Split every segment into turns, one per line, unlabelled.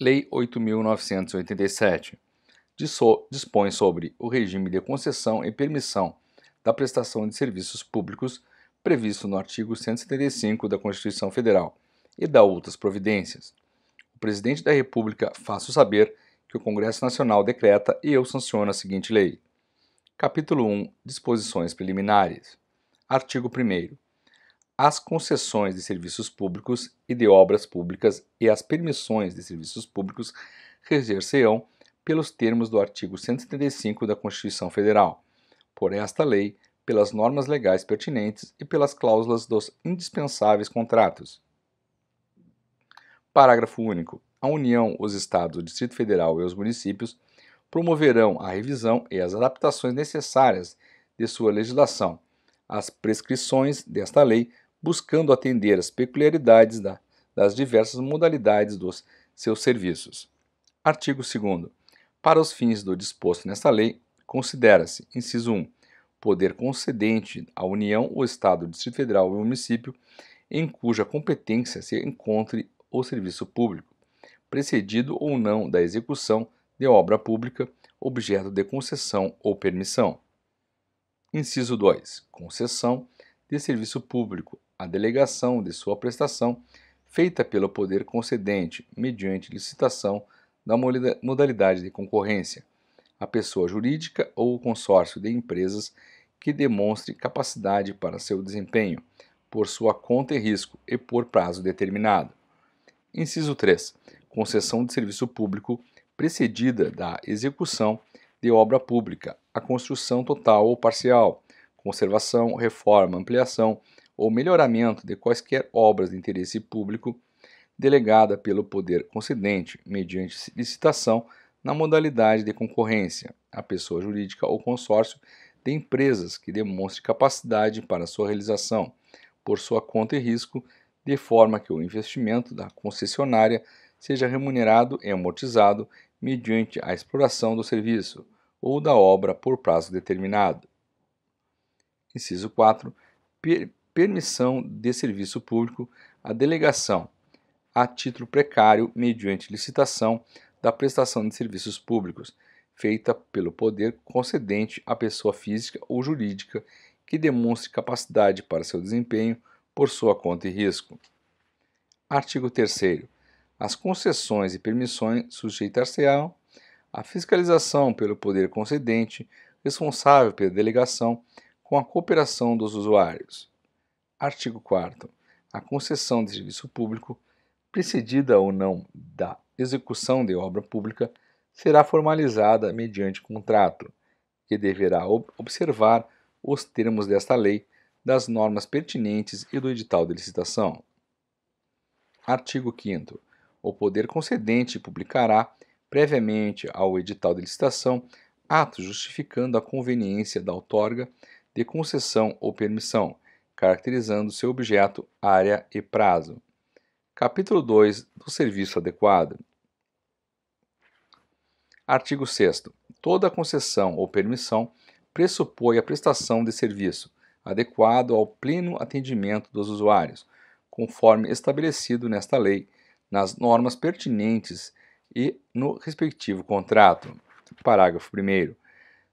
Lei 8.987 dispõe sobre o regime de concessão e permissão da prestação de serviços públicos previsto no artigo 175 da Constituição Federal e dá outras providências. O Presidente da República faço saber que o Congresso Nacional decreta e eu sanciono a seguinte lei. Capítulo 1 Disposições Preliminares. Artigo 1 as concessões de serviços públicos e de obras públicas e as permissões de serviços públicos reger-se-ão pelos termos do artigo 175 da Constituição Federal, por esta lei, pelas normas legais pertinentes e pelas cláusulas dos indispensáveis contratos. Parágrafo único. A União, os Estados, o Distrito Federal e os municípios promoverão a revisão e as adaptações necessárias de sua legislação, as prescrições desta lei buscando atender às peculiaridades da, das diversas modalidades dos seus serviços. Artigo 2. Para os fins do disposto nesta lei, considera-se, inciso 1, poder concedente à União, o Estado, o Distrito Federal e município, em cuja competência se encontre o serviço público, precedido ou não da execução de obra pública, objeto de concessão ou permissão. Inciso 2. Concessão de serviço público a delegação de sua prestação feita pelo poder concedente mediante licitação da modalidade de concorrência, a pessoa jurídica ou o consórcio de empresas que demonstre capacidade para seu desempenho, por sua conta e risco e por prazo determinado. Inciso 3. Concessão de serviço público precedida da execução de obra pública, a construção total ou parcial, conservação, reforma, ampliação, ou melhoramento de quaisquer obras de interesse público delegada pelo poder concedente, mediante licitação na modalidade de concorrência, a pessoa jurídica ou consórcio de empresas que demonstre capacidade para sua realização, por sua conta e risco, de forma que o investimento da concessionária seja remunerado e amortizado mediante a exploração do serviço ou da obra por prazo determinado. Inciso 4 permissão de serviço público a delegação, a título precário, mediante licitação, da prestação de serviços públicos, feita pelo poder concedente à pessoa física ou jurídica que demonstre capacidade para seu desempenho por sua conta e risco. Artigo 3. As concessões e permissões sujeitar-se-ão à fiscalização pelo poder concedente responsável pela delegação com a cooperação dos usuários. Artigo 4 A concessão de serviço público, precedida ou não da execução de obra pública, será formalizada mediante contrato, que deverá observar os termos desta lei, das normas pertinentes e do edital de licitação. Artigo 5 O poder concedente publicará, previamente ao edital de licitação, atos justificando a conveniência da outorga de concessão ou permissão, caracterizando seu objeto, área e prazo. Capítulo 2 do serviço adequado. Artigo 6. Toda concessão ou permissão pressupõe a prestação de serviço adequado ao pleno atendimento dos usuários, conforme estabelecido nesta lei, nas normas pertinentes e no respectivo contrato. Parágrafo 1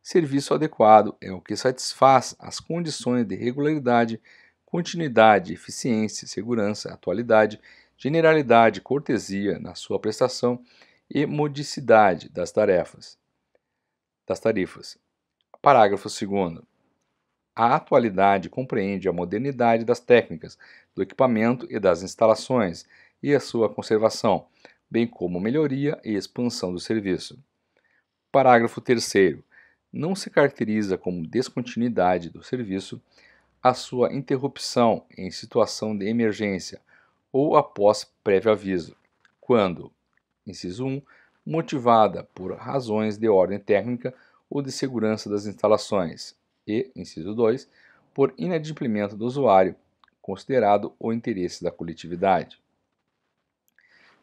serviço adequado é o que satisfaz as condições de regularidade, continuidade, eficiência, segurança, atualidade, generalidade, cortesia na sua prestação e modicidade das tarefas. Das tarifas. Parágrafo 2 a atualidade compreende a modernidade das técnicas, do equipamento e das instalações e a sua conservação, bem como melhoria e expansão do serviço. Parágrafo 3 não se caracteriza como descontinuidade do serviço a sua interrupção em situação de emergência ou após prévio aviso, quando, inciso 1, motivada por razões de ordem técnica ou de segurança das instalações, e, inciso 2, por inadimplemento do usuário, considerado o interesse da coletividade.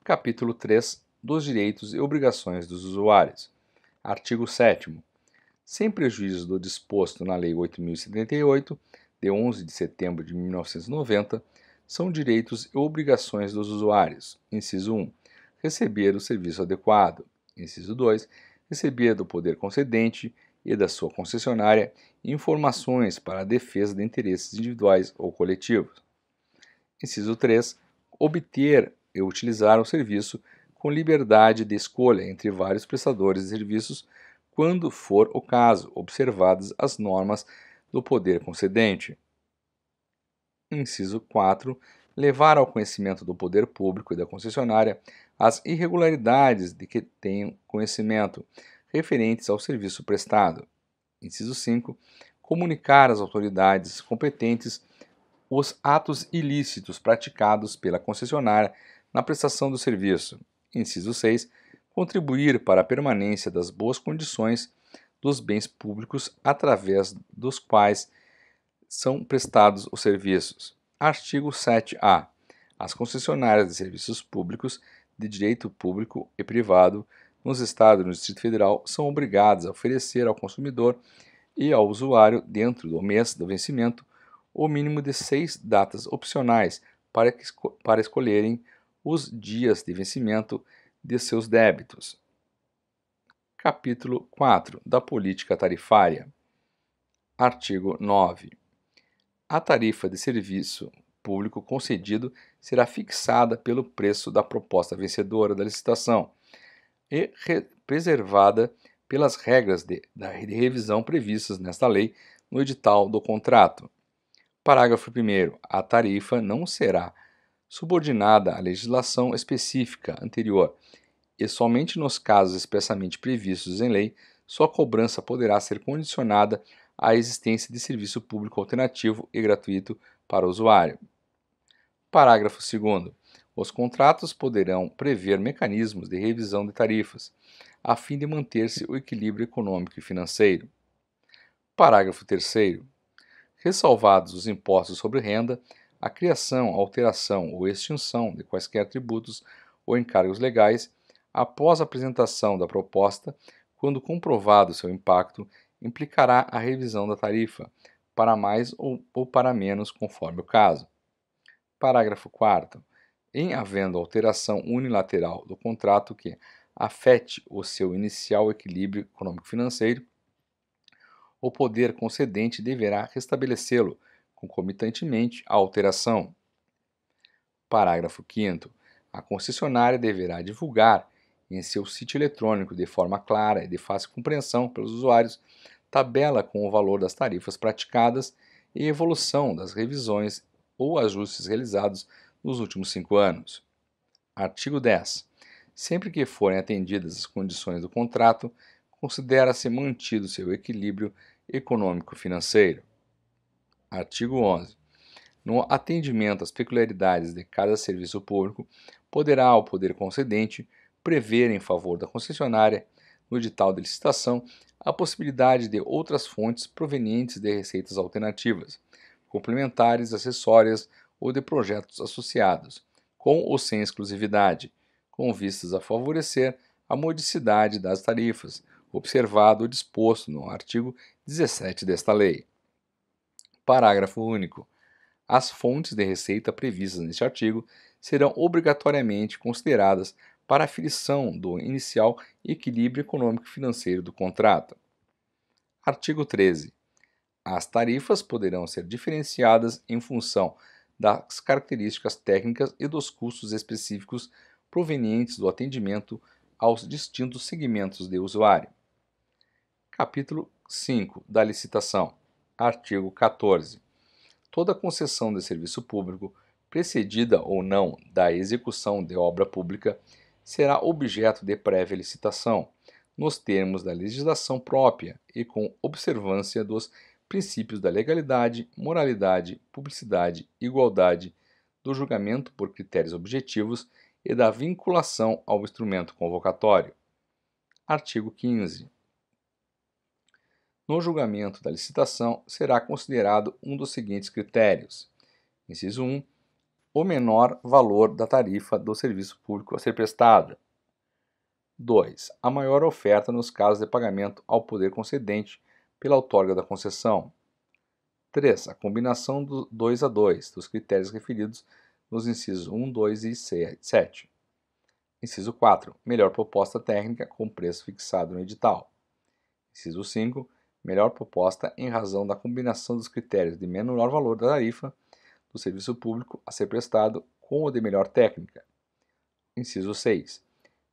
Capítulo 3 dos direitos e obrigações dos usuários. Artigo 7 sem prejuízo do disposto na Lei 8078, de 11 de setembro de 1990, são direitos e obrigações dos usuários. Inciso 1. Receber o serviço adequado. Inciso 2. Receber do poder concedente e da sua concessionária informações para a defesa de interesses individuais ou coletivos. Inciso 3. Obter e utilizar o serviço com liberdade de escolha entre vários prestadores de serviços quando for o caso, observadas as normas do poder concedente. Inciso 4. Levar ao conhecimento do poder público e da concessionária as irregularidades de que tenham conhecimento referentes ao serviço prestado. Inciso 5. Comunicar às autoridades competentes os atos ilícitos praticados pela concessionária na prestação do serviço. Inciso 6 contribuir para a permanência das boas condições dos bens públicos através dos quais são prestados os serviços. Artigo 7a. As concessionárias de serviços públicos de direito público e privado nos estados e no Distrito Federal são obrigadas a oferecer ao consumidor e ao usuário, dentro do mês do vencimento, o mínimo de seis datas opcionais para, que, para escolherem os dias de vencimento de seus débitos. Capítulo 4 da Política Tarifária. Artigo 9. A tarifa de serviço público concedido será fixada pelo preço da proposta vencedora da licitação e preservada pelas regras de, da revisão previstas nesta lei no edital do contrato. Parágrafo 1. A tarifa não será subordinada à legislação específica anterior, e somente nos casos expressamente previstos em lei, sua cobrança poderá ser condicionada à existência de serviço público alternativo e gratuito para o usuário. Parágrafo 2. Os contratos poderão prever mecanismos de revisão de tarifas, a fim de manter-se o equilíbrio econômico e financeiro. Parágrafo 3. Ressalvados os impostos sobre renda, a criação, alteração ou extinção de quaisquer tributos ou encargos legais após a apresentação da proposta, quando comprovado seu impacto, implicará a revisão da tarifa, para mais ou, ou para menos, conforme o caso. Parágrafo 4. Em havendo alteração unilateral do contrato que afete o seu inicial equilíbrio econômico-financeiro, o poder concedente deverá restabelecê-lo concomitantemente à alteração. Parágrafo 5. A concessionária deverá divulgar em seu sítio eletrônico, de forma clara e de fácil compreensão pelos usuários, tabela com o valor das tarifas praticadas e evolução das revisões ou ajustes realizados nos últimos cinco anos. Artigo 10. Sempre que forem atendidas as condições do contrato, considera-se mantido seu equilíbrio econômico-financeiro. Artigo 11. No atendimento às peculiaridades de cada serviço público, poderá o poder concedente prever em favor da concessionária, no edital de licitação, a possibilidade de outras fontes provenientes de receitas alternativas, complementares, acessórias ou de projetos associados, com ou sem exclusividade, com vistas a favorecer a modicidade das tarifas, observado o disposto no artigo 17 desta lei. Parágrafo único. As fontes de receita previstas neste artigo serão obrigatoriamente consideradas para a aflição do inicial equilíbrio econômico financeiro do contrato. Artigo 13. As tarifas poderão ser diferenciadas em função das características técnicas e dos custos específicos provenientes do atendimento aos distintos segmentos de usuário. Capítulo 5 da licitação. Artigo 14. Toda concessão de serviço público, precedida ou não da execução de obra pública, será objeto de prévia licitação, nos termos da legislação própria e com observância dos princípios da legalidade, moralidade, publicidade, igualdade, do julgamento por critérios objetivos e da vinculação ao instrumento convocatório. Artigo 15 no julgamento da licitação será considerado um dos seguintes critérios: inciso 1, o menor valor da tarifa do serviço público a ser prestado. 2. A maior oferta nos casos de pagamento ao poder concedente pela outorga da concessão. 3. A combinação do 2 a 2 dos critérios referidos nos incisos 1, 2 e 7. Inciso 4. Melhor proposta técnica com preço fixado no edital. Inciso 5 melhor proposta em razão da combinação dos critérios de menor valor da tarifa do serviço público a ser prestado com o de melhor técnica. Inciso 6.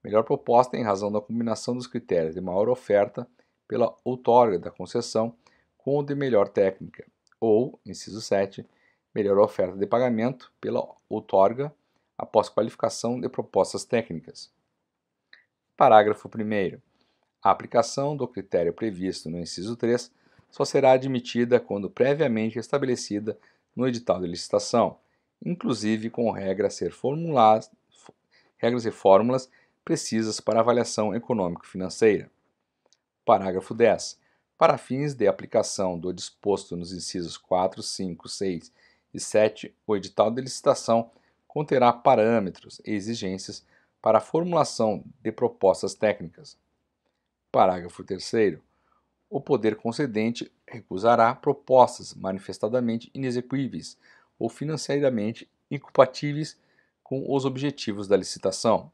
Melhor proposta em razão da combinação dos critérios de maior oferta pela outorga da concessão com o de melhor técnica. Ou, inciso 7, melhor oferta de pagamento pela outorga após qualificação de propostas técnicas. Parágrafo 1. A aplicação do critério previsto no inciso 3 só será admitida quando previamente estabelecida no edital de licitação, inclusive com regras e, regras e fórmulas precisas para avaliação econômico-financeira. Parágrafo 10. Para fins de aplicação do disposto nos incisos 4, 5, 6 e 7, o edital de licitação conterá parâmetros e exigências para a formulação de propostas técnicas. Parágrafo 3. O poder concedente recusará propostas manifestadamente inexecuíveis ou financeiramente incompatíveis com os objetivos da licitação.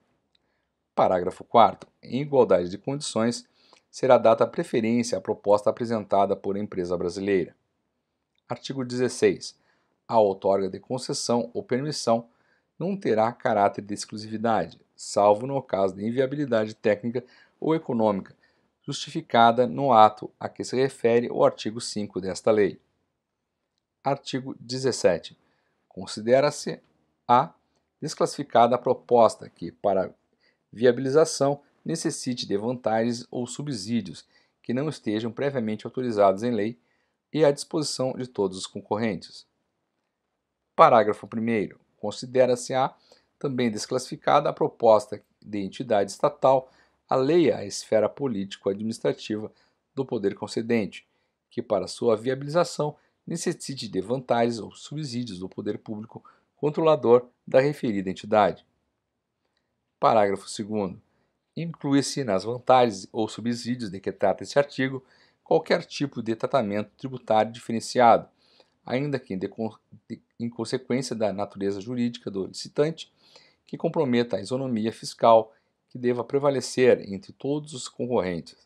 Parágrafo 4. Em igualdade de condições, será dada preferência à proposta apresentada por empresa brasileira. Artigo 16. A outorga de concessão ou permissão não terá caráter de exclusividade, salvo no caso de inviabilidade técnica ou econômica justificada no ato a que se refere o artigo 5 desta lei. Artigo 17. Considera-se a desclassificada a proposta que, para viabilização, necessite de vantagens ou subsídios que não estejam previamente autorizados em lei e à disposição de todos os concorrentes. Parágrafo 1. Considera-se a também desclassificada a proposta de entidade estatal alheia à esfera político-administrativa do poder concedente, que para sua viabilização necessite de vantagens ou subsídios do poder público controlador da referida entidade. Parágrafo 2 inclui-se nas vantagens ou subsídios de que trata este artigo qualquer tipo de tratamento tributário diferenciado, ainda que em consequência da natureza jurídica do licitante, que comprometa a isonomia fiscal que deva prevalecer entre todos os concorrentes.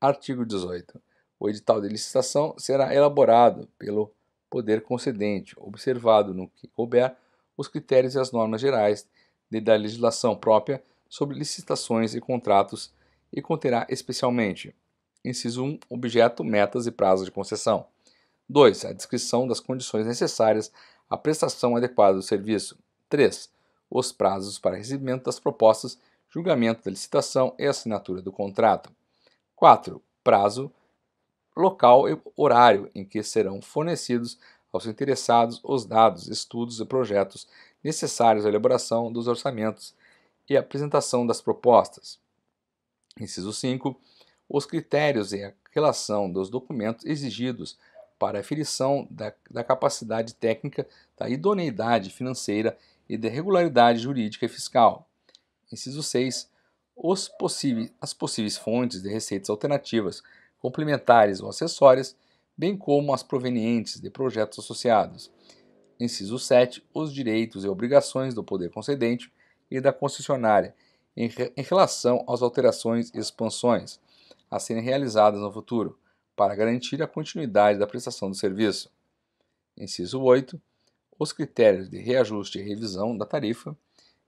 Artigo 18. O edital de licitação será elaborado pelo poder concedente, observado no que couber os critérios e as normas gerais de, da legislação própria sobre licitações e contratos e conterá especialmente: inciso 1, objeto, metas e prazos de concessão. 2. A descrição das condições necessárias à prestação adequada do serviço. 3. Os prazos para recebimento das propostas julgamento da licitação e assinatura do contrato. 4. Prazo, local e horário em que serão fornecidos aos interessados os dados, estudos e projetos necessários à elaboração dos orçamentos e apresentação das propostas. Inciso 5. Os critérios e a relação dos documentos exigidos para aferição da, da capacidade técnica, da idoneidade financeira e da regularidade jurídica e fiscal. Inciso 6. Os possíveis, as possíveis fontes de receitas alternativas, complementares ou acessórias, bem como as provenientes de projetos associados. Inciso 7. Os direitos e obrigações do poder concedente e da concessionária em, em relação às alterações e expansões a serem realizadas no futuro, para garantir a continuidade da prestação do serviço. Inciso 8. Os critérios de reajuste e revisão da tarifa.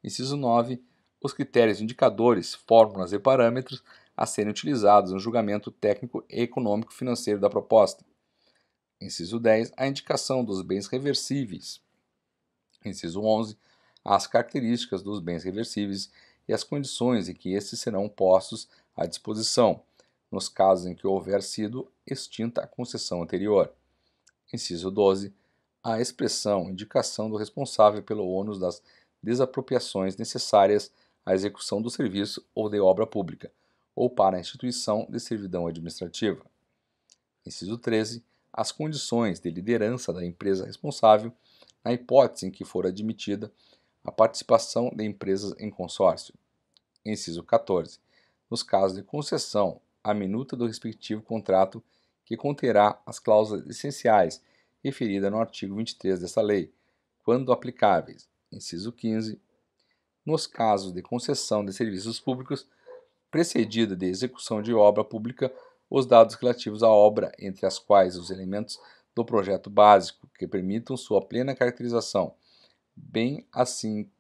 Inciso 9 os critérios indicadores, fórmulas e parâmetros a serem utilizados no julgamento técnico e econômico financeiro da proposta. Inciso 10. A indicação dos bens reversíveis. Inciso 11. As características dos bens reversíveis e as condições em que estes serão postos à disposição, nos casos em que houver sido extinta a concessão anterior. Inciso 12. A expressão indicação do responsável pelo ônus das desapropriações necessárias à execução do serviço ou de obra pública, ou para a instituição de servidão administrativa. Inciso 13. As condições de liderança da empresa responsável, na hipótese em que for admitida a participação de empresas em consórcio. Inciso 14. Nos casos de concessão, a minuta do respectivo contrato que conterá as cláusulas essenciais referida no artigo 23 desta lei, quando aplicáveis. Inciso 15 nos casos de concessão de serviços públicos precedida de execução de obra pública, os dados relativos à obra, entre as quais os elementos do projeto básico que permitam sua plena caracterização, bem assim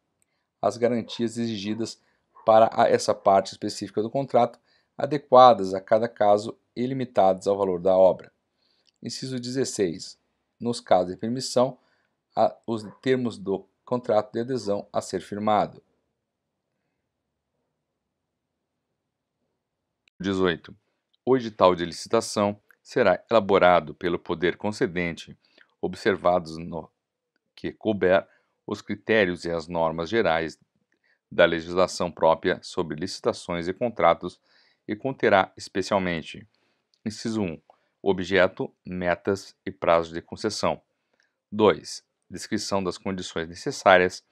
as garantias exigidas para essa parte específica do contrato, adequadas a cada caso e limitadas ao valor da obra. Inciso 16. Nos casos de permissão, os termos do contrato de adesão a ser firmado. 18. O edital de licitação será elaborado pelo poder concedente, observados no que couber os critérios e as normas gerais da legislação própria sobre licitações e contratos e conterá especialmente: inciso 1, objeto, metas e prazo de concessão. 2. Descrição das condições necessárias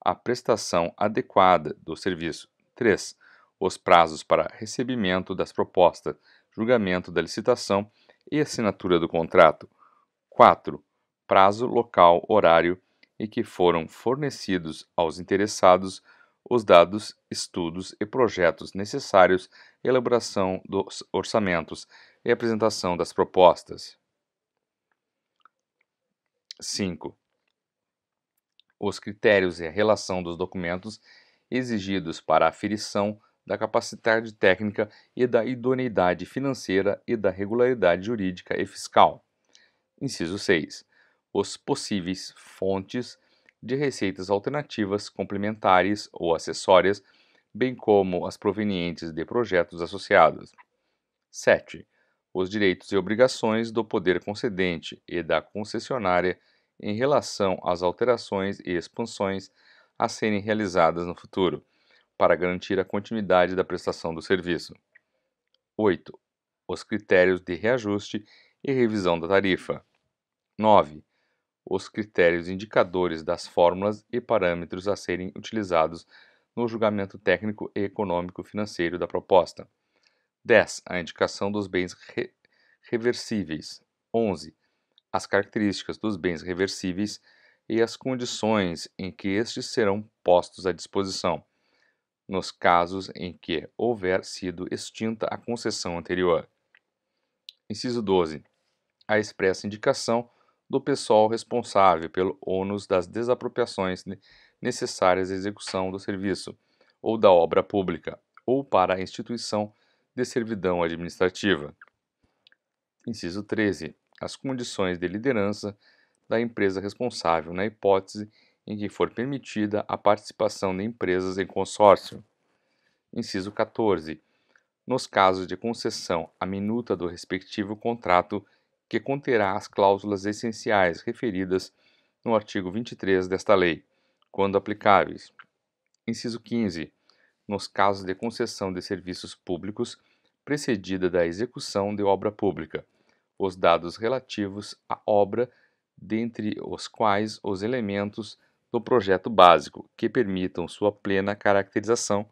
à prestação adequada do serviço. 3 os prazos para recebimento das propostas, julgamento da licitação e assinatura do contrato. 4. Prazo, local, horário e que foram fornecidos aos interessados os dados, estudos e projetos necessários à elaboração dos orçamentos e apresentação das propostas. 5. Os critérios e a relação dos documentos exigidos para aferição da capacidade técnica e da idoneidade financeira e da regularidade jurídica e fiscal. Inciso 6. Os possíveis fontes de receitas alternativas, complementares ou acessórias, bem como as provenientes de projetos associados. 7. Os direitos e obrigações do poder concedente e da concessionária em relação às alterações e expansões a serem realizadas no futuro para garantir a continuidade da prestação do serviço. 8. Os critérios de reajuste e revisão da tarifa. 9. Os critérios indicadores das fórmulas e parâmetros a serem utilizados no julgamento técnico e econômico financeiro da proposta. 10. A indicação dos bens re reversíveis. 11. As características dos bens reversíveis e as condições em que estes serão postos à disposição nos casos em que houver sido extinta a concessão anterior. Inciso 12. A expressa indicação do pessoal responsável pelo ônus das desapropriações necessárias à execução do serviço ou da obra pública ou para a instituição de servidão administrativa. Inciso 13. As condições de liderança da empresa responsável na hipótese em que for permitida a participação de empresas em consórcio. Inciso 14. Nos casos de concessão, a minuta do respectivo contrato que conterá as cláusulas essenciais referidas no artigo 23 desta lei, quando aplicáveis. Inciso 15. Nos casos de concessão de serviços públicos precedida da execução de obra pública, os dados relativos à obra, dentre os quais os elementos do projeto básico, que permitam sua plena caracterização,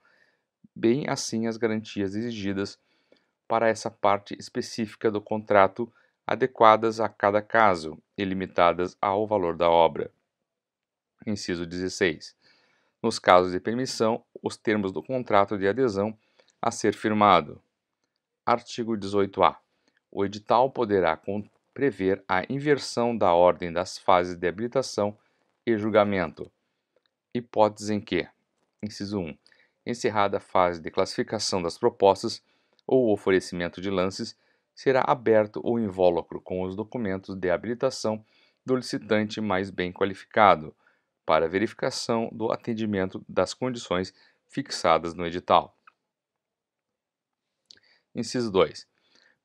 bem assim as garantias exigidas para essa parte específica do contrato, adequadas a cada caso e limitadas ao valor da obra. Inciso 16. Nos casos de permissão, os termos do contrato de adesão a ser firmado. Artigo 18-A. O edital poderá prever a inversão da ordem das fases de habilitação e julgamento. Hipótese em que, inciso 1, encerrada a fase de classificação das propostas ou oferecimento de lances, será aberto o invólucro com os documentos de habilitação do licitante mais bem qualificado para verificação do atendimento das condições fixadas no edital. Inciso 2.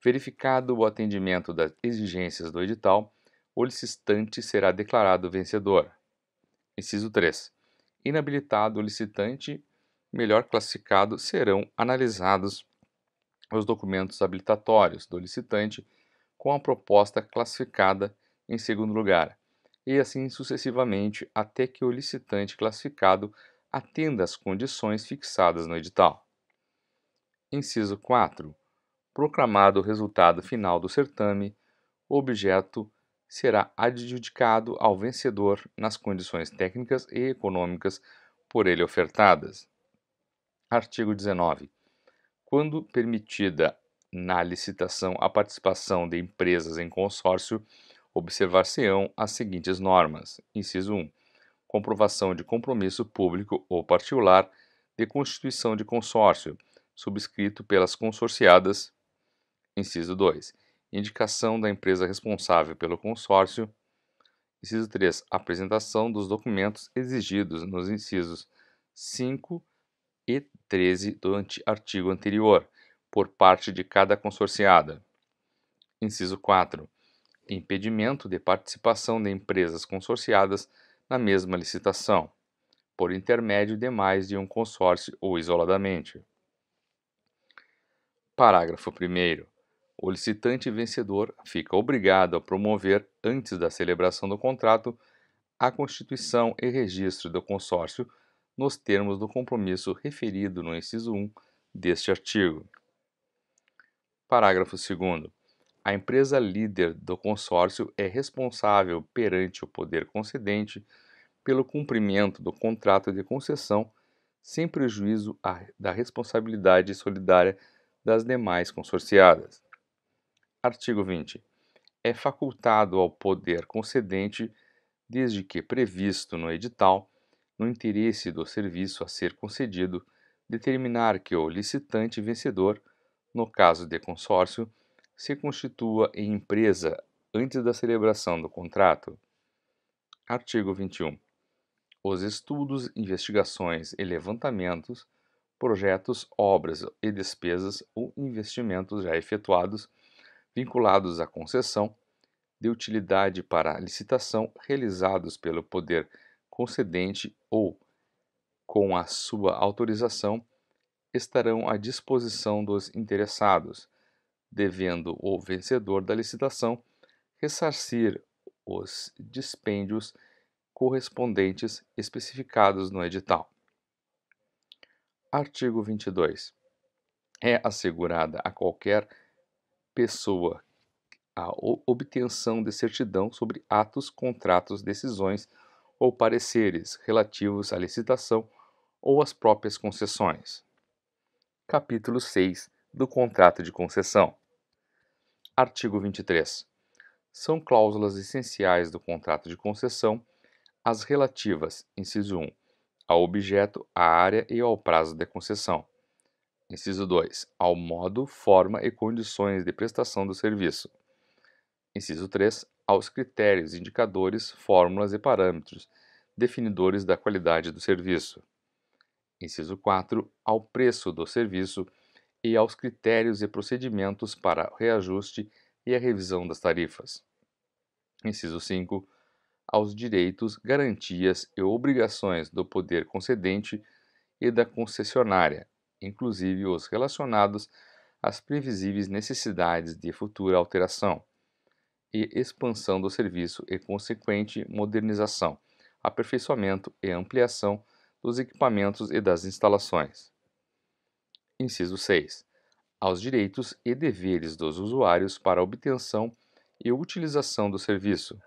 Verificado o atendimento das exigências do edital, o licitante será declarado vencedor. Inciso 3. Inabilitado o licitante, melhor classificado serão analisados os documentos habilitatórios do licitante com a proposta classificada em segundo lugar, e assim sucessivamente até que o licitante classificado atenda às condições fixadas no edital. Inciso 4. Proclamado o resultado final do certame, objeto será adjudicado ao vencedor nas condições técnicas e econômicas por ele ofertadas. Artigo 19. Quando permitida na licitação a participação de empresas em consórcio, observar-se-ão as seguintes normas: inciso 1. Comprovação de compromisso público ou particular de constituição de consórcio, subscrito pelas consorciadas. Inciso 2 indicação da empresa responsável pelo consórcio. Inciso 3. Apresentação dos documentos exigidos nos incisos 5 e 13 do artigo anterior, por parte de cada consorciada. Inciso 4. Impedimento de participação de empresas consorciadas na mesma licitação, por intermédio de mais de um consórcio ou isoladamente. Parágrafo 1 o licitante vencedor fica obrigado a promover, antes da celebração do contrato, a constituição e registro do consórcio nos termos do compromisso referido no inciso 1 deste artigo. Parágrafo 2. A empresa líder do consórcio é responsável perante o poder concedente pelo cumprimento do contrato de concessão, sem prejuízo da responsabilidade solidária das demais consorciadas. Artigo 20. É facultado ao poder concedente, desde que previsto no edital, no interesse do serviço a ser concedido, determinar que o licitante vencedor, no caso de consórcio, se constitua em empresa antes da celebração do contrato. Artigo 21. Os estudos, investigações e levantamentos, projetos, obras e despesas ou investimentos já efetuados vinculados à concessão de utilidade para licitação realizados pelo poder concedente ou com a sua autorização estarão à disposição dos interessados, devendo o vencedor da licitação ressarcir os dispêndios correspondentes especificados no edital. Artigo 22. É assegurada a qualquer pessoa a obtenção de certidão sobre atos, contratos, decisões ou pareceres relativos à licitação ou às próprias concessões. Capítulo 6 do Contrato de Concessão. Artigo 23. São cláusulas essenciais do contrato de concessão as relativas, inciso 1, ao objeto, à área e ao prazo de concessão. Inciso 2. Ao modo, forma e condições de prestação do serviço. Inciso 3. Aos critérios, indicadores, fórmulas e parâmetros, definidores da qualidade do serviço. Inciso 4. Ao preço do serviço e aos critérios e procedimentos para reajuste e a revisão das tarifas. Inciso 5. Aos direitos, garantias e obrigações do poder concedente e da concessionária, inclusive os relacionados às previsíveis necessidades de futura alteração e expansão do serviço e consequente modernização, aperfeiçoamento e ampliação dos equipamentos e das instalações. Inciso 6. Aos direitos e deveres dos usuários para obtenção e utilização do serviço.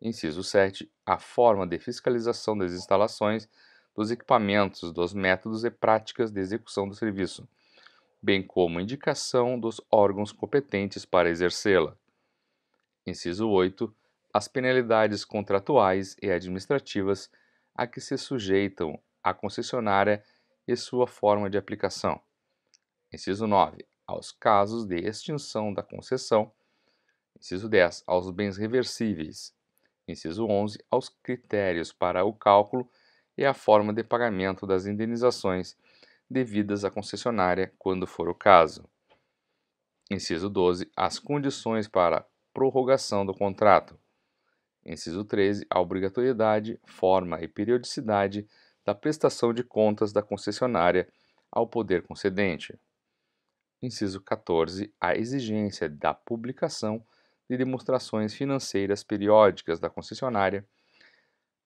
Inciso 7. A forma de fiscalização das instalações dos equipamentos, dos métodos e práticas de execução do serviço, bem como indicação dos órgãos competentes para exercê-la. Inciso 8. As penalidades contratuais e administrativas a que se sujeitam a concessionária e sua forma de aplicação. Inciso 9. Aos casos de extinção da concessão. Inciso 10. Aos bens reversíveis. Inciso 11. Aos critérios para o cálculo e a forma de pagamento das indenizações devidas à concessionária, quando for o caso. Inciso 12. As condições para prorrogação do contrato. Inciso 13. A obrigatoriedade, forma e periodicidade da prestação de contas da concessionária ao poder concedente. Inciso 14. A exigência da publicação de demonstrações financeiras periódicas da concessionária.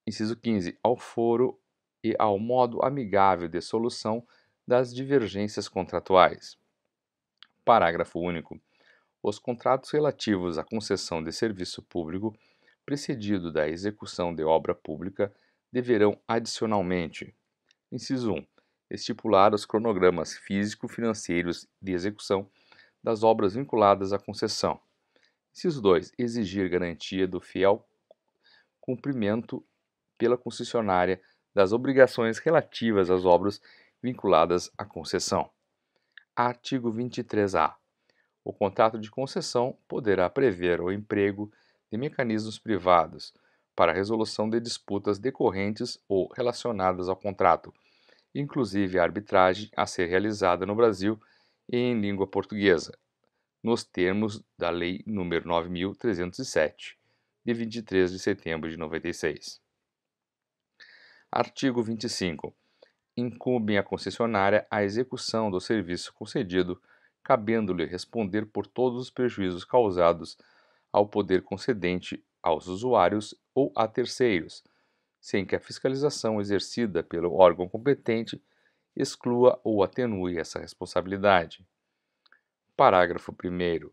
Inciso 15. Ao foro e ao modo amigável de solução das divergências contratuais. Parágrafo único. Os contratos relativos à concessão de serviço público, precedido da execução de obra pública, deverão adicionalmente: inciso 1. estipular os cronogramas físico-financeiros de execução das obras vinculadas à concessão. Inciso 2. Exigir garantia do fiel cumprimento pela concessionária das obrigações relativas às obras vinculadas à concessão. Artigo 23A. O contrato de concessão poderá prever o emprego de mecanismos privados para a resolução de disputas decorrentes ou relacionadas ao contrato, inclusive a arbitragem a ser realizada no Brasil e em língua portuguesa, nos termos da Lei nº 9307, de 23 de setembro de 96. Artigo 25. Incumbem à concessionária a execução do serviço concedido, cabendo-lhe responder por todos os prejuízos causados ao poder concedente, aos usuários ou a terceiros, sem que a fiscalização exercida pelo órgão competente exclua ou atenue essa responsabilidade. Parágrafo 1.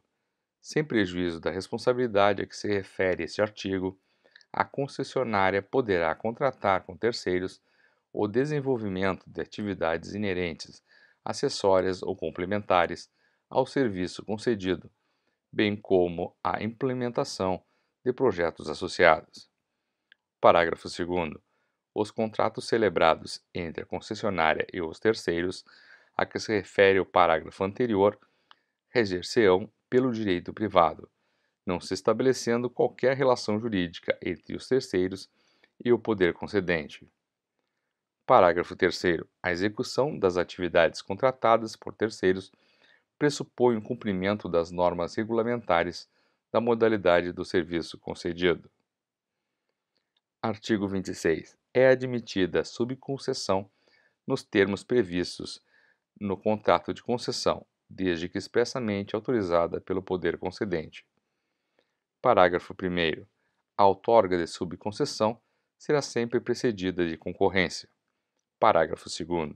Sem prejuízo da responsabilidade a que se refere este artigo, a concessionária poderá contratar com terceiros o desenvolvimento de atividades inerentes, acessórias ou complementares ao serviço concedido, bem como a implementação de projetos associados. Parágrafo 2. Os contratos celebrados entre a concessionária e os terceiros a que se refere o parágrafo anterior reger-se-ão pelo direito privado, não se estabelecendo qualquer relação jurídica entre os terceiros e o poder concedente. Parágrafo 3. A execução das atividades contratadas por terceiros pressupõe o cumprimento das normas regulamentares da modalidade do serviço concedido. Artigo 26. É admitida subconcessão nos termos previstos no contrato de concessão, desde que expressamente autorizada pelo poder concedente. Parágrafo 1. A outorga de subconcessão será sempre precedida de concorrência. Parágrafo 2.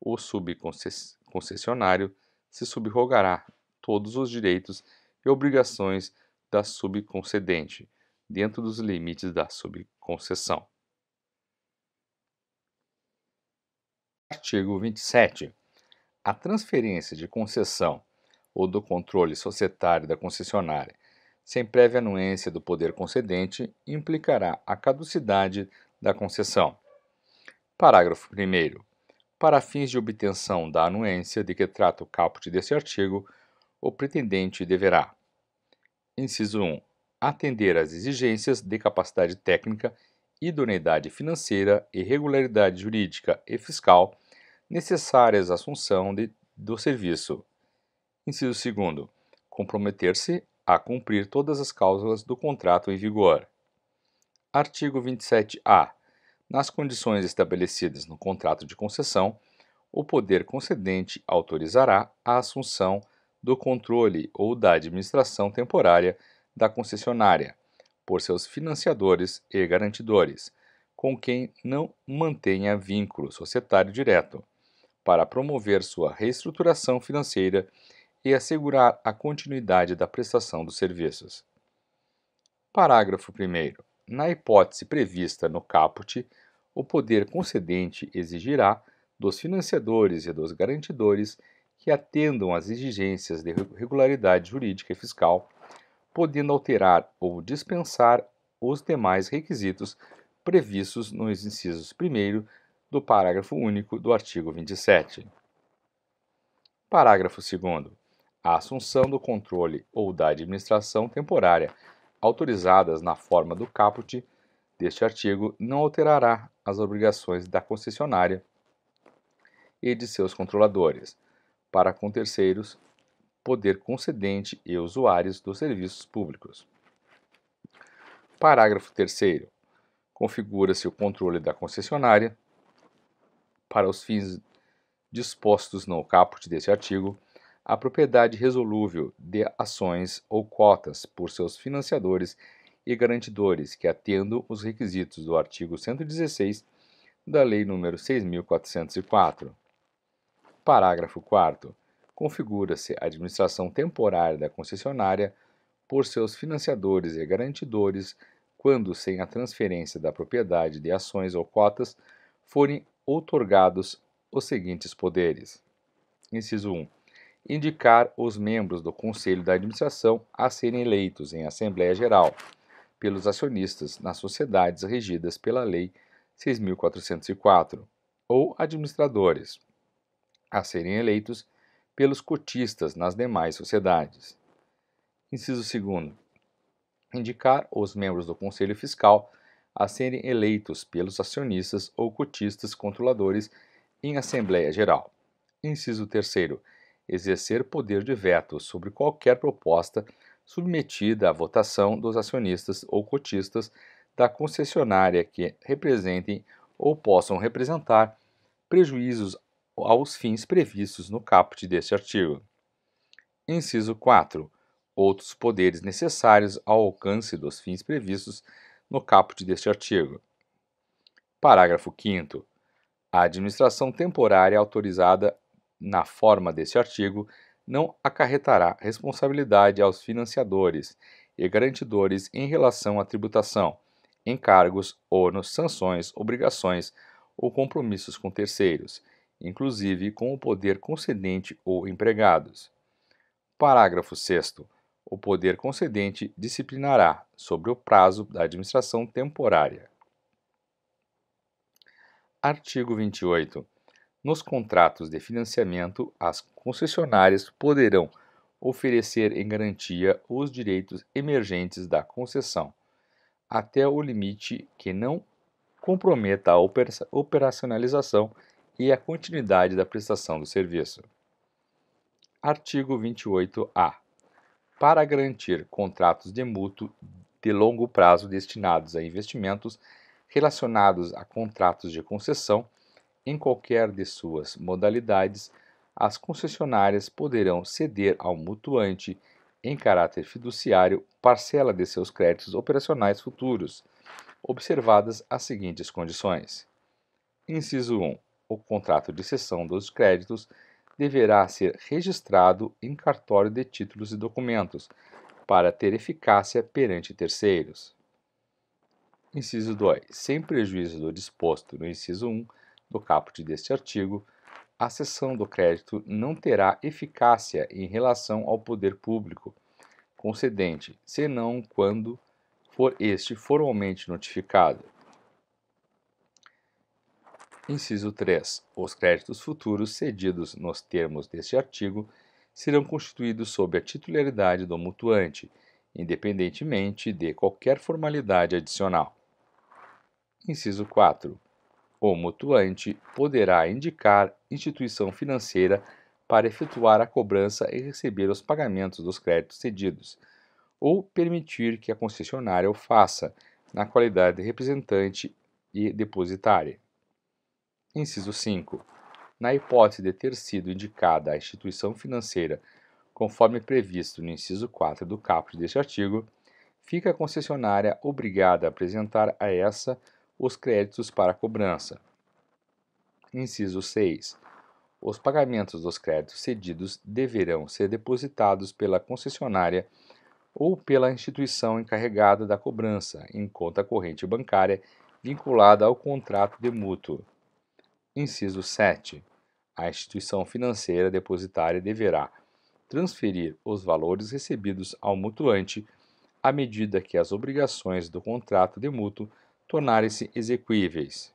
O subconcessionário se subrogará todos os direitos e obrigações da subconcedente, dentro dos limites da subconcessão. Artigo 27. A transferência de concessão ou do controle societário da concessionária sem prévia anuência do poder concedente, implicará a caducidade da concessão. Parágrafo 1. Para fins de obtenção da anuência de que trata o caput deste artigo, o pretendente deverá: inciso 1. Atender às exigências de capacidade técnica, idoneidade financeira e regularidade jurídica e fiscal necessárias à assunção de, do serviço. Inciso 2. Comprometer-se a cumprir todas as cláusulas do contrato em vigor. Artigo 27-A. Nas condições estabelecidas no contrato de concessão, o poder concedente autorizará a assunção do controle ou da administração temporária da concessionária por seus financiadores e garantidores, com quem não mantenha vínculo societário direto, para promover sua reestruturação financeira e e assegurar a continuidade da prestação dos serviços. Parágrafo 1. Na hipótese prevista no caput, o poder concedente exigirá dos financiadores e dos garantidores que atendam às exigências de regularidade jurídica e fiscal, podendo alterar ou dispensar os demais requisitos previstos nos incisos 1 do parágrafo único do artigo 27. Parágrafo 2 a assunção do controle ou da administração temporária, autorizadas na forma do caput deste artigo, não alterará as obrigações da concessionária e de seus controladores para com terceiros, poder concedente e usuários dos serviços públicos. Parágrafo 3. Configura-se o controle da concessionária para os fins dispostos no caput deste artigo a propriedade resolúvel de ações ou cotas por seus financiadores e garantidores que atendam os requisitos do artigo 116 da Lei nº 6.404. Parágrafo 4 configura-se a administração temporária da concessionária por seus financiadores e garantidores quando, sem a transferência da propriedade de ações ou cotas, forem outorgados os seguintes poderes: Inciso 1 indicar os membros do Conselho da Administração a serem eleitos em Assembleia Geral pelos acionistas nas sociedades regidas pela Lei 6.404, ou administradores, a serem eleitos pelos cotistas nas demais sociedades. Inciso 2. Indicar os membros do Conselho Fiscal a serem eleitos pelos acionistas ou cotistas controladores em Assembleia Geral. Inciso 3 exercer poder de veto sobre qualquer proposta submetida à votação dos acionistas ou cotistas da concessionária que representem ou possam representar prejuízos aos fins previstos no caput deste artigo. Inciso 4. Outros poderes necessários ao alcance dos fins previstos no caput deste artigo. Parágrafo 5. A administração temporária autorizada na forma deste artigo, não acarretará responsabilidade aos financiadores e garantidores em relação à tributação, encargos, ônus, sanções, obrigações ou compromissos com terceiros, inclusive com o poder concedente ou empregados. Parágrafo 6. O poder concedente disciplinará, sobre o prazo da administração temporária. Artigo 28. Nos contratos de financiamento, as concessionárias poderão oferecer em garantia os direitos emergentes da concessão, até o limite que não comprometa a operacionalização e a continuidade da prestação do serviço. Artigo 28-A. Para garantir contratos de mútuo de longo prazo destinados a investimentos relacionados a contratos de concessão, em qualquer de suas modalidades, as concessionárias poderão ceder ao mutuante, em caráter fiduciário, parcela de seus créditos operacionais futuros, observadas as seguintes condições. Inciso 1. O contrato de cessão dos créditos deverá ser registrado em cartório de títulos e documentos, para ter eficácia perante terceiros. Inciso 2. Sem prejuízo do disposto no inciso 1, do caput deste artigo, a cessão do crédito não terá eficácia em relação ao poder público concedente, senão quando for este formalmente notificado. Inciso 3. Os créditos futuros cedidos nos termos deste artigo serão constituídos sob a titularidade do mutuante, independentemente de qualquer formalidade adicional. Inciso 4 o mutuante poderá indicar instituição financeira para efetuar a cobrança e receber os pagamentos dos créditos cedidos, ou permitir que a concessionária o faça, na qualidade de representante e depositária. Inciso 5. Na hipótese de ter sido indicada a instituição financeira, conforme previsto no inciso 4 do caput deste artigo, fica a concessionária obrigada a apresentar a essa os créditos para cobrança. Inciso 6. Os pagamentos dos créditos cedidos deverão ser depositados pela concessionária ou pela instituição encarregada da cobrança em conta corrente bancária vinculada ao contrato de mútuo. Inciso 7. A instituição financeira depositária deverá transferir os valores recebidos ao mutuante à medida que as obrigações do contrato de mútuo tornarem-se exequíveis.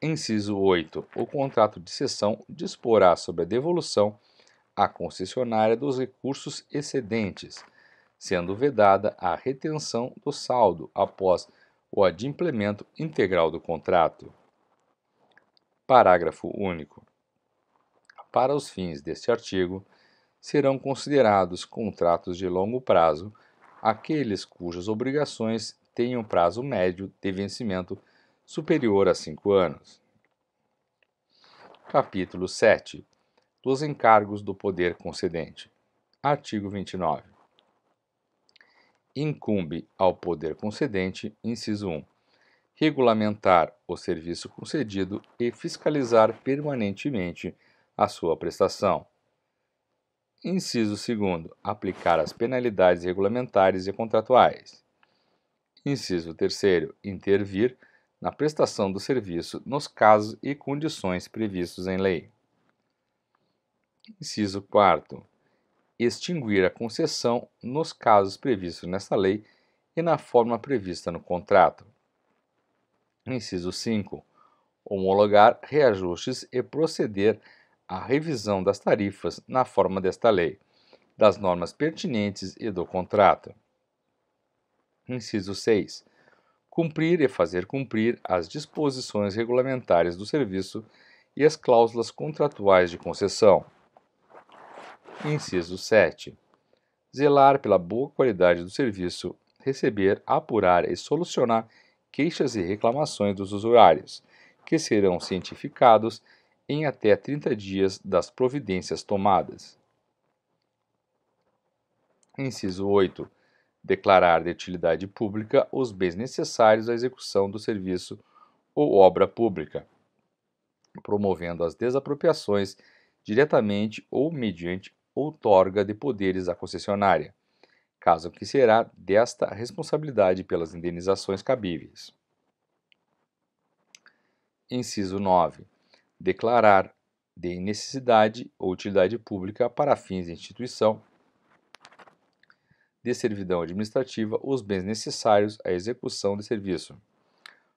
Inciso 8. O contrato de cessão disporá sobre a devolução à concessionária dos recursos excedentes, sendo vedada a retenção do saldo após o adimplemento integral do contrato. Parágrafo único. Para os fins deste artigo, serão considerados contratos de longo prazo aqueles cujas obrigações tem um prazo médio de vencimento superior a cinco anos. Capítulo 7 Dos encargos do poder concedente. Artigo 29. Incumbe ao poder concedente, inciso 1, regulamentar o serviço concedido e fiscalizar permanentemente a sua prestação. Inciso 2. Aplicar as penalidades regulamentares e contratuais. Inciso terceiro, intervir na prestação do serviço nos casos e condições previstos em lei. Inciso quarto, extinguir a concessão nos casos previstos nesta lei e na forma prevista no contrato. Inciso 5. Homologar reajustes e proceder à revisão das tarifas na forma desta lei, das normas pertinentes e do contrato. Inciso 6. Cumprir e fazer cumprir as disposições regulamentares do serviço e as cláusulas contratuais de concessão. Inciso 7. Zelar pela boa qualidade do serviço, receber, apurar e solucionar queixas e reclamações dos usuários, que serão cientificados em até 30 dias das providências tomadas. Inciso 8 declarar de utilidade pública os bens necessários à execução do serviço ou obra pública, promovendo as desapropriações diretamente ou mediante outorga de poderes à concessionária, caso que será desta responsabilidade pelas indenizações cabíveis. Inciso 9. Declarar de necessidade ou utilidade pública para fins de instituição de servidão administrativa os bens necessários à execução de serviço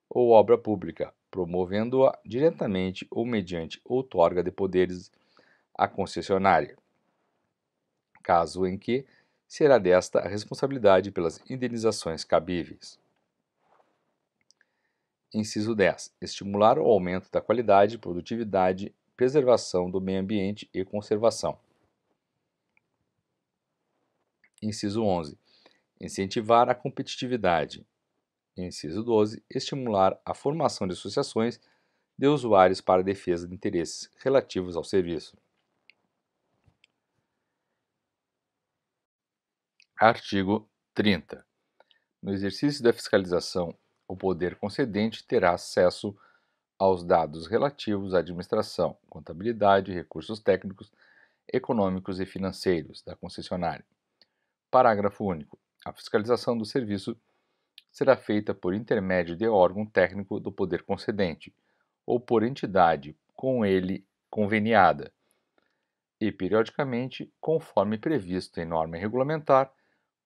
ou obra pública, promovendo-a diretamente ou mediante outorga de poderes à concessionária, caso em que será desta a responsabilidade pelas indenizações cabíveis. Inciso 10. Estimular o aumento da qualidade, produtividade, preservação do meio ambiente e conservação. Inciso 11. Incentivar a competitividade. Inciso 12. Estimular a formação de associações de usuários para defesa de interesses relativos ao serviço. Artigo 30. No exercício da fiscalização, o poder concedente terá acesso aos dados relativos à administração, contabilidade, recursos técnicos, econômicos e financeiros da concessionária Parágrafo único. A fiscalização do serviço será feita por intermédio de órgão técnico do poder concedente ou por entidade com ele conveniada e periodicamente, conforme previsto em norma regulamentar,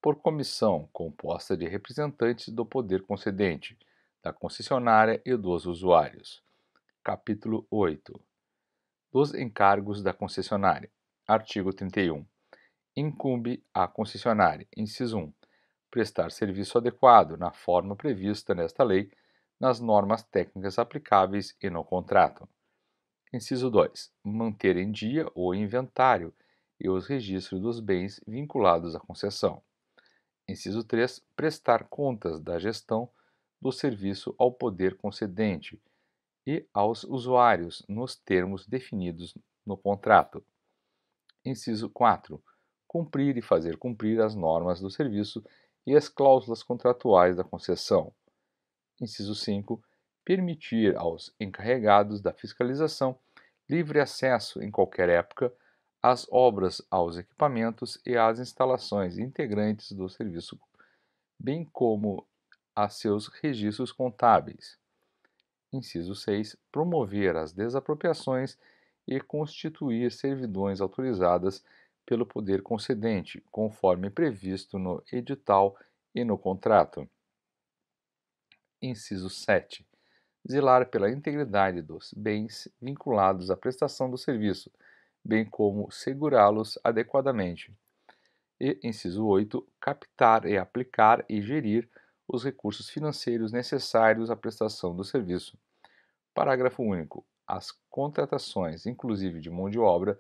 por comissão composta de representantes do poder concedente, da concessionária e dos usuários. Capítulo 8. Dos encargos da concessionária. Artigo 31 incumbe à concessionária, inciso 1, prestar serviço adequado, na forma prevista nesta lei, nas normas técnicas aplicáveis e no contrato. Inciso 2, manter em dia o inventário e os registros dos bens vinculados à concessão. Inciso 3, prestar contas da gestão do serviço ao poder concedente e aos usuários nos termos definidos no contrato. Inciso 4 cumprir e fazer cumprir as normas do serviço e as cláusulas contratuais da concessão. Inciso 5. Permitir aos encarregados da fiscalização livre acesso, em qualquer época, às obras, aos equipamentos e às instalações integrantes do serviço, bem como a seus registros contábeis. Inciso 6. Promover as desapropriações e constituir servidões autorizadas pelo poder concedente, conforme previsto no edital e no contrato. Inciso 7. Zelar pela integridade dos bens vinculados à prestação do serviço, bem como segurá-los adequadamente. E, inciso 8, captar e aplicar e gerir os recursos financeiros necessários à prestação do serviço. Parágrafo único. As contratações, inclusive de mão de obra,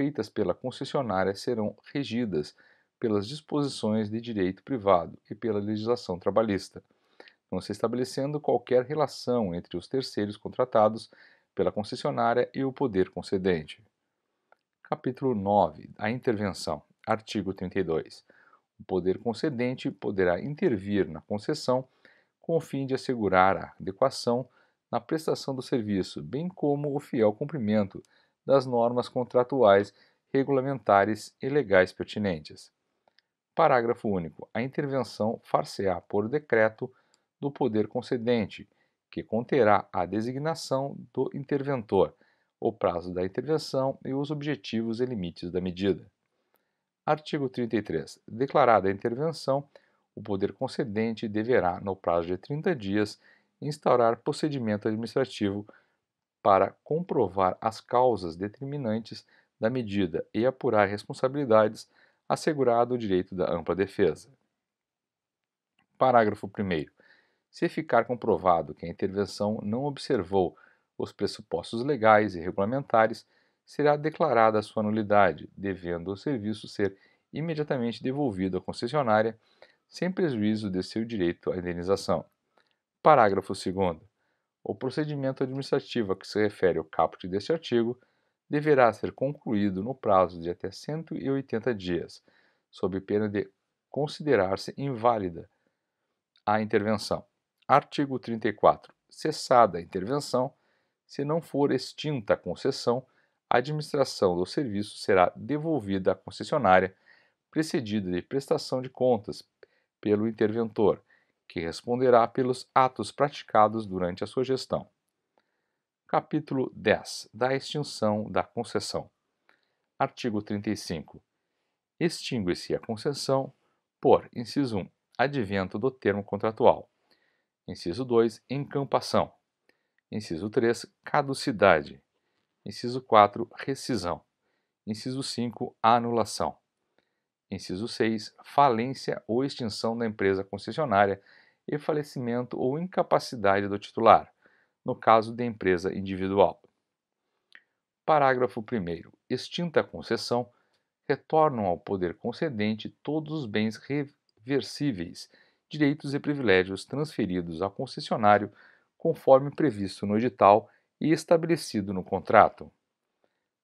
feitas pela concessionária serão regidas pelas disposições de direito privado e pela legislação trabalhista, não se estabelecendo qualquer relação entre os terceiros contratados pela concessionária e o poder concedente. Capítulo 9. A intervenção. Artigo 32. O poder concedente poderá intervir na concessão com o fim de assegurar a adequação na prestação do serviço, bem como o fiel cumprimento das normas contratuais, regulamentares e legais pertinentes. Parágrafo único. A intervenção far-se-á por decreto do poder concedente, que conterá a designação do interventor, o prazo da intervenção e os objetivos e limites da medida. Artigo 33. Declarada a intervenção, o poder concedente deverá, no prazo de 30 dias, instaurar procedimento administrativo para comprovar as causas determinantes da medida e apurar responsabilidades, assegurado o direito da ampla defesa. Parágrafo 1. Se ficar comprovado que a intervenção não observou os pressupostos legais e regulamentares, será declarada a sua nulidade, devendo o serviço ser imediatamente devolvido à concessionária, sem prejuízo de seu direito à indenização. Parágrafo 2. O procedimento administrativo a que se refere o caput deste artigo deverá ser concluído no prazo de até 180 dias, sob pena de considerar-se inválida a intervenção. Artigo 34. Cessada a intervenção, se não for extinta a concessão, a administração do serviço será devolvida à concessionária, precedida de prestação de contas pelo interventor, que responderá pelos atos praticados durante a sua gestão. Capítulo 10 da extinção da concessão. Artigo 35. Extingue-se a concessão por, inciso 1, advento do termo contratual. Inciso 2, encampação. Inciso 3, caducidade. Inciso 4, rescisão. Inciso 5, anulação. Inciso 6, falência ou extinção da empresa concessionária e falecimento ou incapacidade do titular, no caso de empresa individual. Parágrafo 1. Extinta a concessão, retornam ao poder concedente todos os bens reversíveis, direitos e privilégios transferidos ao concessionário, conforme previsto no edital e estabelecido no contrato.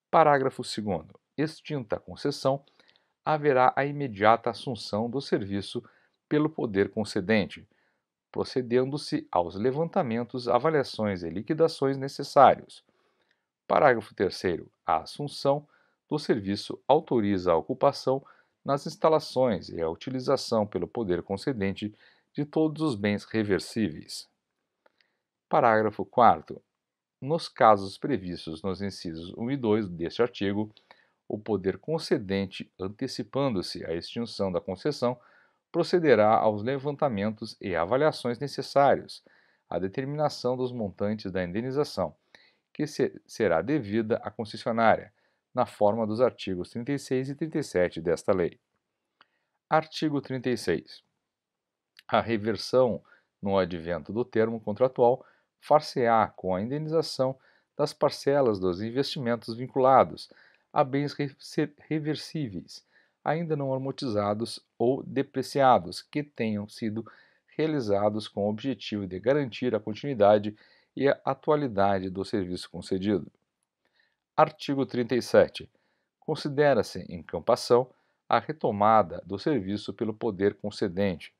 Parágrafo 2. Extinta a concessão, haverá a imediata assunção do serviço pelo poder concedente, procedendo-se aos levantamentos, avaliações e liquidações necessários. Parágrafo 3. A assunção do serviço autoriza a ocupação nas instalações e a utilização pelo poder concedente de todos os bens reversíveis. Parágrafo 4. Nos casos previstos nos incisos 1 e 2 deste artigo, o poder concedente, antecipando-se à extinção da concessão, procederá aos levantamentos e avaliações necessários à determinação dos montantes da indenização, que se, será devida à concessionária, na forma dos artigos 36 e 37 desta lei. Artigo 36. A reversão no advento do termo contratual far-se-á com a indenização das parcelas dos investimentos vinculados a bens reversíveis ainda não amortizados ou depreciados, que tenham sido realizados com o objetivo de garantir a continuidade e a atualidade do serviço concedido. Artigo 37. Considera-se encampação a retomada do serviço pelo poder concedente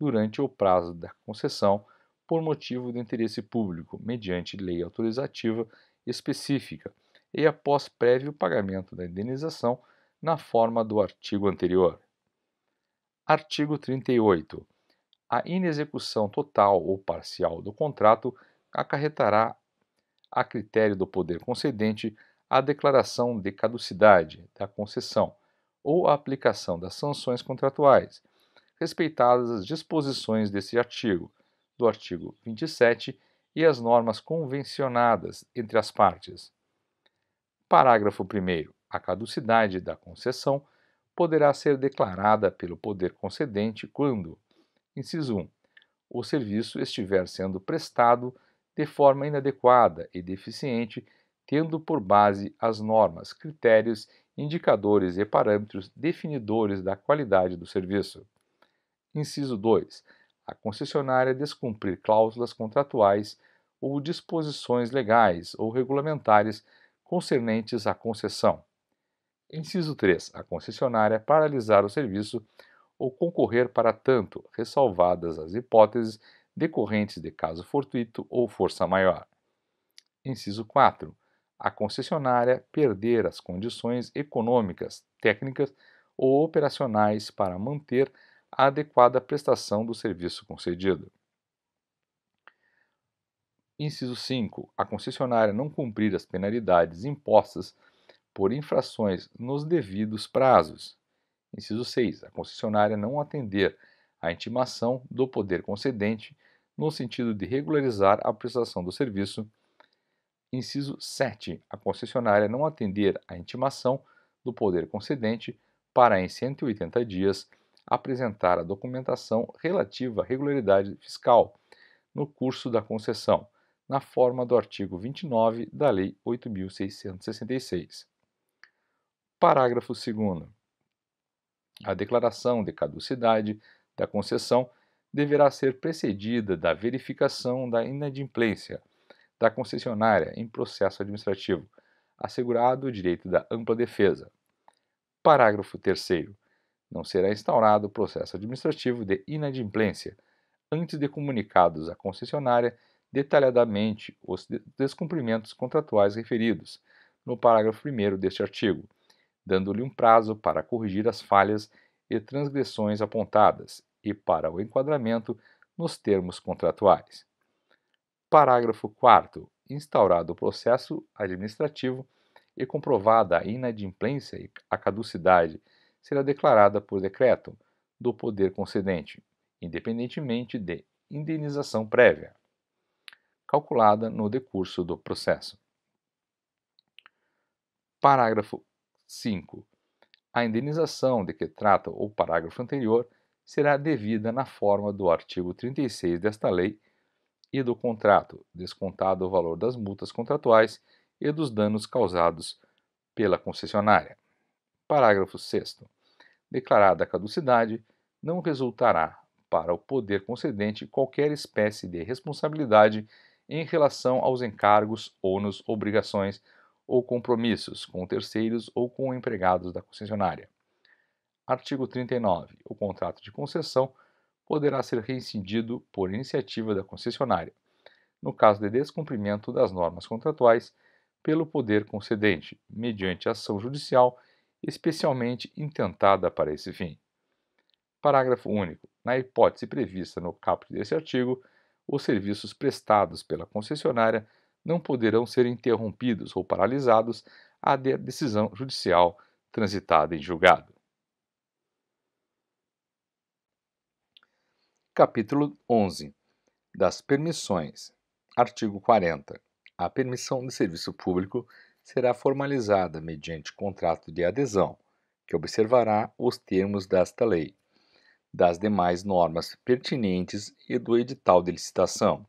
durante o prazo da concessão por motivo de interesse público, mediante lei autorizativa específica, e após prévio pagamento da indenização na forma do artigo anterior. Artigo 38. A inexecução total ou parcial do contrato acarretará, a critério do poder concedente, a declaração de caducidade da concessão ou a aplicação das sanções contratuais, respeitadas as disposições desse artigo, do artigo 27 e as normas convencionadas entre as partes. Parágrafo 1 a caducidade da concessão poderá ser declarada pelo poder concedente quando, inciso 1, o serviço estiver sendo prestado de forma inadequada e deficiente, tendo por base as normas, critérios, indicadores e parâmetros definidores da qualidade do serviço. Inciso 2. A concessionária descumprir cláusulas contratuais ou disposições legais ou regulamentares concernentes à concessão. Inciso 3. A concessionária paralisar o serviço ou concorrer para tanto, ressalvadas as hipóteses decorrentes de caso fortuito ou força maior. Inciso 4. A concessionária perder as condições econômicas, técnicas ou operacionais para manter a adequada prestação do serviço concedido. Inciso 5. A concessionária não cumprir as penalidades impostas por infrações nos devidos prazos. Inciso 6. A concessionária não atender à intimação do poder concedente no sentido de regularizar a prestação do serviço. Inciso 7. A concessionária não atender à intimação do poder concedente para, em 180 dias, apresentar a documentação relativa à regularidade fiscal no curso da concessão, na forma do artigo 29 da Lei 8.666. Parágrafo 2. A declaração de caducidade da concessão deverá ser precedida da verificação da inadimplência da concessionária em processo administrativo, assegurado o direito da ampla defesa. Parágrafo 3. Não será instaurado processo administrativo de inadimplência antes de comunicados à concessionária detalhadamente os descumprimentos contratuais referidos no parágrafo 1 deste artigo dando-lhe um prazo para corrigir as falhas e transgressões apontadas e para o enquadramento nos termos contratuais. Parágrafo 4. Instaurado o processo administrativo e comprovada a inadimplência e a caducidade, será declarada por decreto do poder concedente, independentemente de indenização prévia, calculada no decurso do processo. Parágrafo 5. A indenização de que trata o parágrafo anterior será devida na forma do artigo 36 desta lei e do contrato, descontado o valor das multas contratuais e dos danos causados pela concessionária. Parágrafo 6. Declarada a caducidade, não resultará para o poder concedente qualquer espécie de responsabilidade em relação aos encargos, ônus, obrigações ou compromissos com terceiros ou com empregados da concessionária. Artigo 39. O contrato de concessão poderá ser rescindido por iniciativa da concessionária, no caso de descumprimento das normas contratuais pelo poder concedente, mediante ação judicial especialmente intentada para esse fim. Parágrafo único. Na hipótese prevista no caput deste artigo, os serviços prestados pela concessionária não poderão ser interrompidos ou paralisados a decisão judicial transitada em julgado. Capítulo 11 das permissões. Artigo 40. A permissão de serviço público será formalizada mediante contrato de adesão, que observará os termos desta lei, das demais normas pertinentes e do edital de licitação,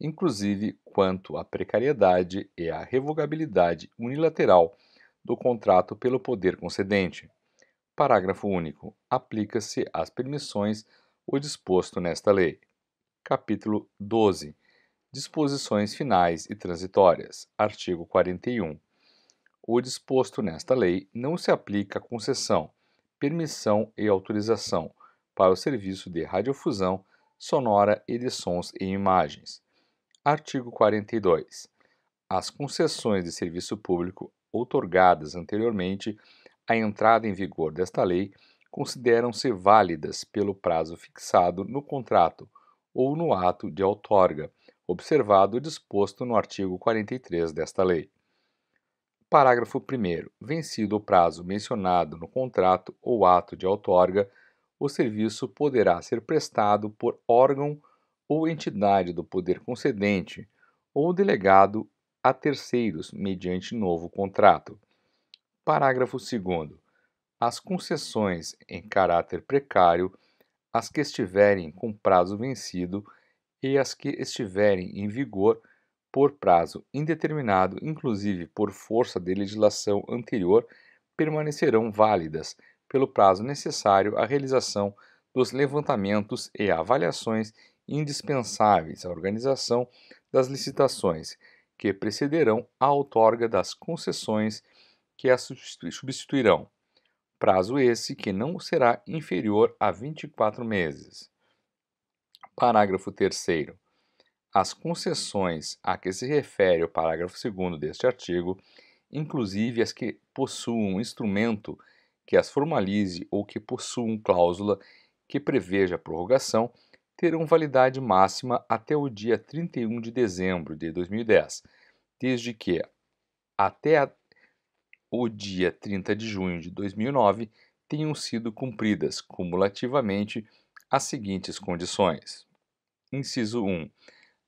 inclusive quanto à precariedade e à revogabilidade unilateral do contrato pelo poder concedente. Parágrafo único. Aplica-se às permissões o disposto nesta lei. Capítulo 12. Disposições finais e transitórias. Artigo 41. O disposto nesta lei não se aplica à concessão, permissão e autorização para o serviço de radiofusão sonora e de sons e imagens Artigo 42. As concessões de serviço público outorgadas anteriormente à entrada em vigor desta lei consideram-se válidas pelo prazo fixado no contrato ou no ato de outorga, observado o disposto no artigo 43 desta lei. Parágrafo 1. Vencido o prazo mencionado no contrato ou ato de outorga, o serviço poderá ser prestado por órgão ou entidade do poder concedente ou delegado a terceiros mediante novo contrato. Parágrafo 2. As concessões em caráter precário, as que estiverem com prazo vencido e as que estiverem em vigor por prazo indeterminado, inclusive por força de legislação anterior, permanecerão válidas pelo prazo necessário à realização dos levantamentos e avaliações indispensáveis à organização das licitações, que precederão a outorga das concessões que as substituirão. Prazo esse que não será inferior a 24 meses. Parágrafo 3. As concessões a que se refere o parágrafo 2 deste artigo, inclusive as que possuam instrumento que as formalize ou que possuam cláusula que preveja a prorrogação, terão validade máxima até o dia 31 de dezembro de 2010, desde que, até a, o dia 30 de junho de 2009, tenham sido cumpridas cumulativamente as seguintes condições: Inciso 1.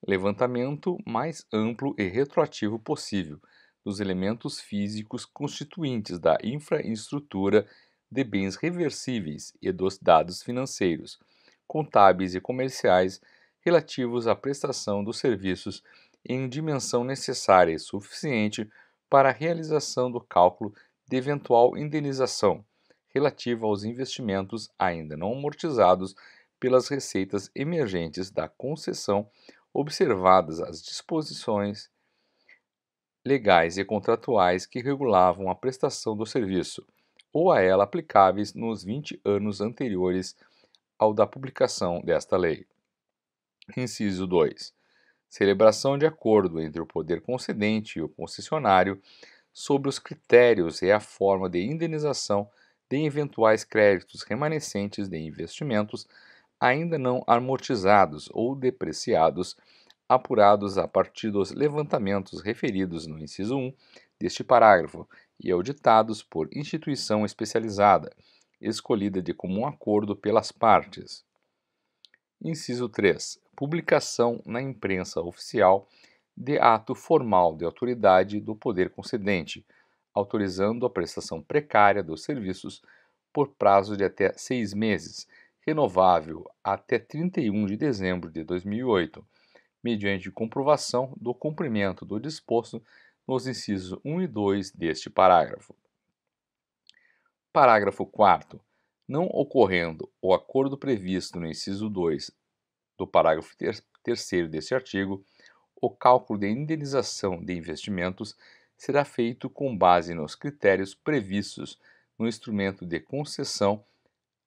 Levantamento mais amplo e retroativo possível dos elementos físicos constituintes da infraestrutura de bens reversíveis e dos dados financeiros contábeis e comerciais relativos à prestação dos serviços em dimensão necessária e suficiente para a realização do cálculo de eventual indenização relativa aos investimentos ainda não amortizados pelas receitas emergentes da concessão, observadas as disposições legais e contratuais que regulavam a prestação do serviço ou a ela aplicáveis nos 20 anos anteriores ao da publicação desta lei. Inciso 2. Celebração de acordo entre o poder concedente e o concessionário sobre os critérios e a forma de indenização de eventuais créditos remanescentes de investimentos ainda não amortizados ou depreciados, apurados a partir dos levantamentos referidos no inciso 1 deste parágrafo e auditados por instituição especializada, escolhida de comum acordo pelas partes. Inciso 3. Publicação na imprensa oficial de ato formal de autoridade do poder concedente, autorizando a prestação precária dos serviços por prazo de até seis meses, renovável até 31 de dezembro de 2008, mediante comprovação do cumprimento do disposto nos incisos 1 e 2 deste parágrafo. Parágrafo 4. Não ocorrendo o acordo previsto no inciso 2 do parágrafo 3 deste artigo, o cálculo de indenização de investimentos será feito com base nos critérios previstos no instrumento de concessão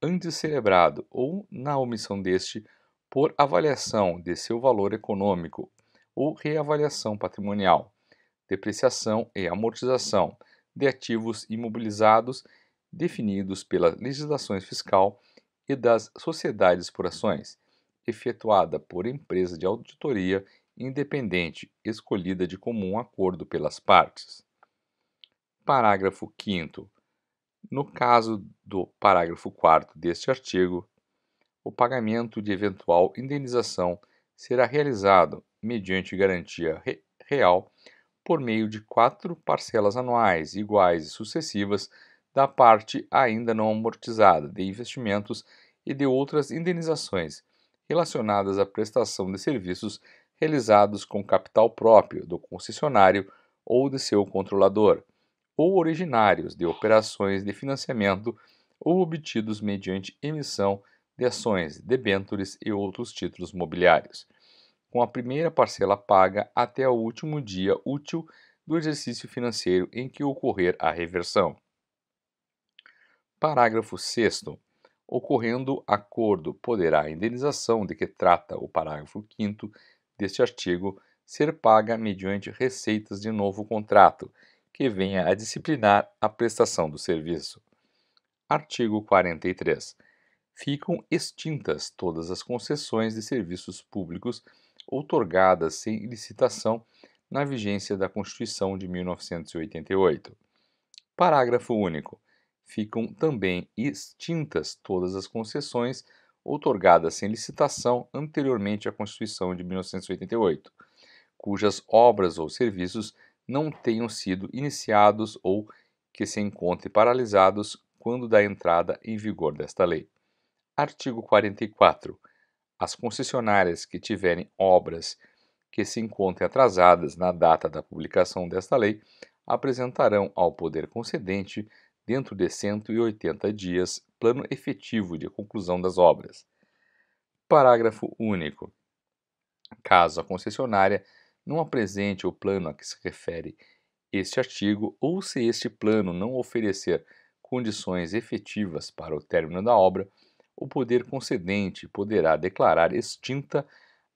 antes celebrado ou na omissão deste por avaliação de seu valor econômico ou reavaliação patrimonial, depreciação e amortização de ativos imobilizados definidos pelas legislações fiscal e das sociedades por ações, efetuada por empresa de auditoria independente escolhida de comum acordo pelas partes. Parágrafo 5. No caso do parágrafo 4 deste artigo, o pagamento de eventual indenização será realizado mediante garantia re real por meio de quatro parcelas anuais iguais e sucessivas da parte ainda não amortizada de investimentos e de outras indenizações relacionadas à prestação de serviços realizados com capital próprio do concessionário ou de seu controlador, ou originários de operações de financiamento ou obtidos mediante emissão de ações, debêntures e outros títulos mobiliários, com a primeira parcela paga até o último dia útil do exercício financeiro em que ocorrer a reversão. Parágrafo 6. Ocorrendo acordo, poderá a indenização de que trata o parágrafo 5 deste artigo ser paga mediante receitas de novo contrato, que venha a disciplinar a prestação do serviço. Artigo 43. Ficam extintas todas as concessões de serviços públicos outorgadas sem licitação na vigência da Constituição de 1988. Parágrafo único ficam também extintas todas as concessões outorgadas sem licitação anteriormente à Constituição de 1988, cujas obras ou serviços não tenham sido iniciados ou que se encontrem paralisados quando da entrada em vigor desta lei. Artigo 44. As concessionárias que tiverem obras que se encontrem atrasadas na data da publicação desta lei apresentarão ao poder concedente dentro de 180 dias, plano efetivo de conclusão das obras. Parágrafo único. Caso a concessionária não apresente o plano a que se refere este artigo ou se este plano não oferecer condições efetivas para o término da obra, o poder concedente poderá declarar extinta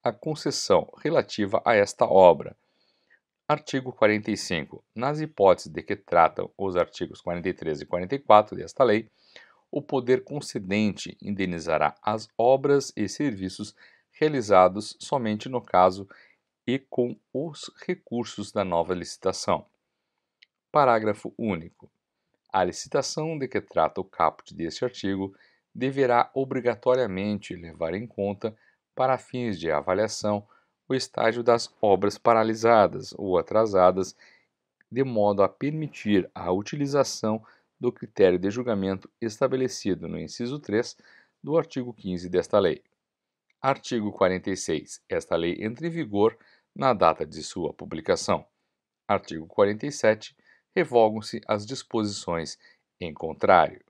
a concessão relativa a esta obra Artigo 45. Nas hipóteses de que tratam os artigos 43 e 44 desta lei, o poder concedente indenizará as obras e serviços realizados somente no caso e com os recursos da nova licitação. Parágrafo único. A licitação de que trata o caput deste artigo deverá obrigatoriamente levar em conta, para fins de avaliação, o estágio das obras paralisadas ou atrasadas, de modo a permitir a utilização do critério de julgamento estabelecido no inciso 3 do artigo 15 desta lei. Artigo 46. Esta lei entra em vigor na data de sua publicação. Artigo 47. Revogam-se as disposições em contrário.